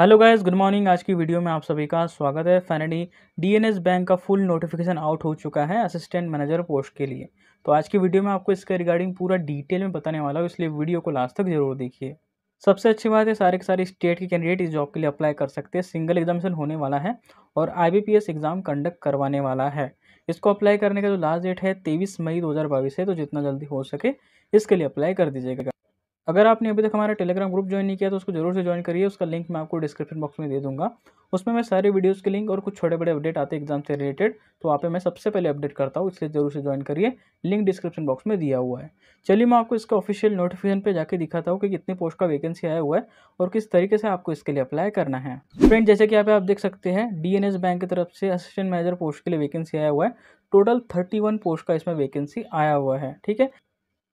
hello guys good morning आज की video में आप सभी का स्वागत है फैनडी डीएनएस बैंक का फुल नोटिफिकेशन आउट हो चुका है असिस्टेंट मैनेजर पोस्ट के लिए तो आज की वीडियो में आपको इसके रिगार्डिंग पूरा डिटेल में बताने वाला हूँ इसलिए वीडियो को लास्ट तक जरूर देखिए सबसे अच्छी बात है सारे के सारे स्टेट के कैंडिडेट इस जॉब के लिए अप्लाई कर सकते हैं सिंगल एग्जामेशन होने वाला है और आई एग्ज़ाम कंडक्ट करवाने वाला है इसको अप्लाई करने का जो लास्ट डेट है तेईस मई दो है तो जितना जल्दी हो सके इसके लिए अप्लाई कर दीजिएगा अगर आपने अभी तक हमारा टेलीग्राम ग्रुप ज्वाइन नहीं किया तो उसको जरूर से ज्वाइन करिए उसका लिंक मैं आपको डिस्क्रिप्शन बॉक्स में दे दूंगा उसमें मैं सारे वीडियोस के लिंक और कुछ छोटे बड़े अपडेट आते हैं एग्जाम से रिलेटेड तो वहाँ पे मैं सबसे पहले अपडेट करता हूँ इसलिए जरूर से ज्वाइन करिए लिंक डिस्क्रिप्शन बॉक्स में दिया हुआ है चलिए मैं आपको इसका ऑफिशियल नोटिफिकेशन पर जाकर दिखाता हूँ कि कितने पोस्ट का वैकेंसी आया हुआ है और किस तरीके से आपको इसके लिए अप्लाई करना है फ्रेंड जैसे कि यहाँ पे आप देख सकते हैं डी बैंक की तरफ से असिस्टेंट मैनेजर पोस्ट के लिए वैकेंसी आया हुआ है टोटल थर्टी वन पोस्ट का इसमें वैकेंसी आया हुआ है ठीक है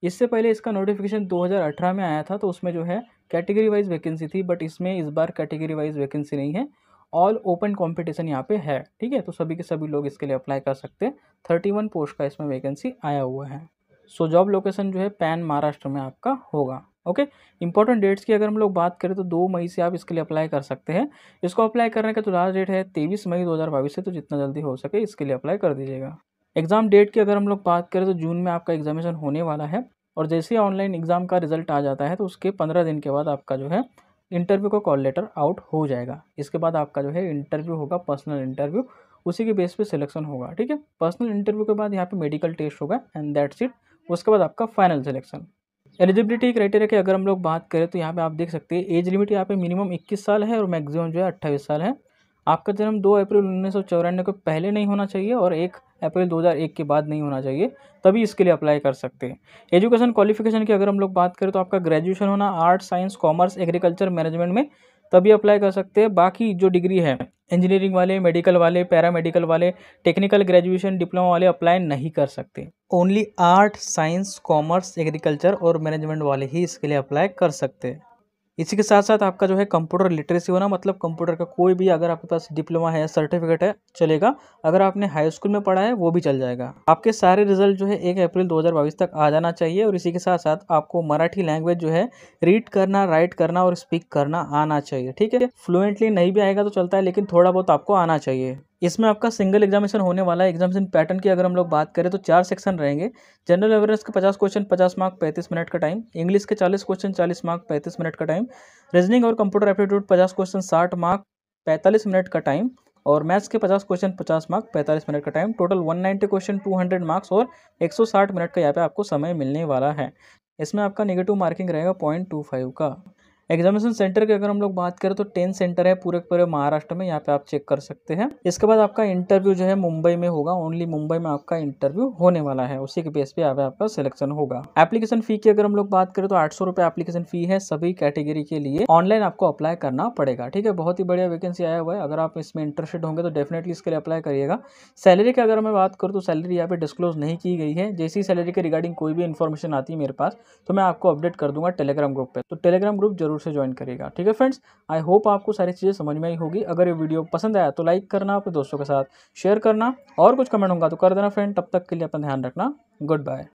इससे पहले इसका नोटिफिकेशन 2018 में आया था तो उसमें जो है कैटेगरी वाइज वैकेंसी थी बट इसमें इस बार कैटेगरी वाइज वैकेंसी नहीं है ऑल ओपन कंपटीशन यहाँ पे है ठीक है तो सभी के सभी लोग इसके लिए अप्लाई कर सकते हैं थर्टी वन पोस्ट का इसमें वैकेंसी आया हुआ है सो जॉब लोकेशन जो है पैन महाराष्ट्र में आपका होगा ओके इंपॉर्टेंट डेट्स की अगर हम लोग बात करें तो दो मई से आप इसके लिए अप्लाई कर सकते हैं इसको अप्लाई करने का तो लास्ट डेट है तेईस मई दो से तो जितना जल्दी हो सके इसके लिए अप्लाई कर दीजिएगा एग्जाम डेट की अगर हम लोग बात करें तो जून में आपका एग्जामिनेशन होने वाला है और जैसे ही ऑनलाइन एग्ज़ाम का रिज़ल्ट आ जाता है तो उसके पंद्रह दिन के बाद आपका जो है इंटरव्यू का कॉल लेटर आउट हो जाएगा इसके बाद आपका जो है इंटरव्यू होगा पर्सनल इंटरव्यू उसी के बेस पे सिलेक्शन होगा ठीक है पर्सनल इंटरव्यू के बाद यहाँ पे मेडिकल टेस्ट होगा एंड दैट्स इट उसके बाद आपका फाइनल सिलेक्शन एलिजिबिलिटी क्राइटेरिया की अगर हम लोग बात करें तो यहाँ पे आप देख सकते हैं एज लिमिट यहाँ पे मिनिमम 21 साल है और मैक्सिमम जो है 28 साल है आपका जन्म दो अप्रैल उन्नीस सौ चौरानवे को पहले नहीं होना चाहिए और एक अप्रैल 2001 के बाद नहीं होना चाहिए तभी इसके लिए अप्लाई कर सकते हैं एजुकेशन क्वालिफिकेशन की अगर हम लोग बात करें तो आपका ग्रेजुएशन होना art science commerce agriculture management में तभी अप्लाई कर सकते हैं बाकी जो डिग्री है इंजीनियरिंग वाले मेडिकल वाले पैरामेडिकल वाले टेक्निकल ग्रेजुएशन डिप्लोमा वाले अप्लाई नहीं कर सकते only art science commerce agriculture और मैनेजमेंट वाले ही इसके लिए अप्लाई कर सकते हैं इसी के साथ साथ आपका जो है कंप्यूटर लिटरेसी होना मतलब कंप्यूटर का कोई भी अगर आपके पास डिप्लोमा है सर्टिफिकेट है चलेगा अगर आपने हाई स्कूल में पढ़ा है वो भी चल जाएगा आपके सारे रिजल्ट जो है एक अप्रैल 2022 तक आ जाना चाहिए और इसी के साथ साथ आपको मराठी लैंग्वेज जो है रीड करना राइट करना और स्पीक करना आना चाहिए ठीक है फ्लुएंटली नहीं भी आएगा तो चलता है लेकिन थोड़ा बहुत आपको आना चाहिए इसमें आपका सिंगल एग्जामिनेशन होने वाला है एग्जामिनेशन पैटर्न की अगर हम लोग बात करें तो चार सेक्शन रहेंगे जनरल अवेयरनेस के पचास क्वेश्चन पचास मार्क पैंतीस मिनट का टाइम इंग्लिश के चालीस क्वेश्चन चालीस मार्क पैंतीस मिनट का टाइम रीजनिंग और कंप्यूटर एप्टीट्यूड पचास क्वेश्चन साठ मार्क पैंतालीस मिनट का टाइम और मैथ्स के पचास क्वेश्चन पचास मार्क पैंतालीस मिनट का time total 190 question hundred marks और साठ मिनट का यहाँ पे आपको समय मिलने वाला है इसमें आपका नेगेटिव मार्किंग रहेगा पॉइंट टू फाइव का एग्जामिनेशन सेंटर की अगर हम लोग बात करें तो टेन सेंटर है पूरे पूरे महाराष्ट्र में यहाँ पे आप चेक कर सकते हैं इसके बाद आपका इंटरव्यू जो है मुंबई में होगा ओनली मुंबई में आपका इंटरव्यू होने वाला है उसी के बेस पे आपका सिलेक्शन होगा एप्लीकेशन फी की अगर हम लोग बात करें तो आठ सौ एप्लीकेशन फी है सभी कैटेगरी के लिए ऑनलाइन आपको अप्लाई करना पड़ेगा ठीक है बहुत ही बढ़िया वैकेंसी आया हुआ है अगर आप इसमें इंटरेस्टेड होंगे तो डेफिनेटली इसके लिए अप्लाई करिएगा सैलरी की अगर मैं बात करूँ तो सैलरी यहाँ पे डिस्क्लोज नहीं की गई है जैसी सैलरी के रिगार्डिंग कोई भी इन्फॉर्मेशन आती है मेरे पास तो मैं आपको अपडेट कर दूंगा टेलीग्राम ग्रुप पर तो टेलीग्राम ग्रुप जरूर से ज्वाइन करेगा ठीक है फ्रेंड्स आई होप आपको सारी चीज़ें समझ में आई होगी अगर ये वीडियो पसंद आया तो लाइक करना अपने दोस्तों के साथ शेयर करना और कुछ कमेंट होगा तो कर देना फ्रेंड तब तक के लिए अपना ध्यान रखना गुड बाय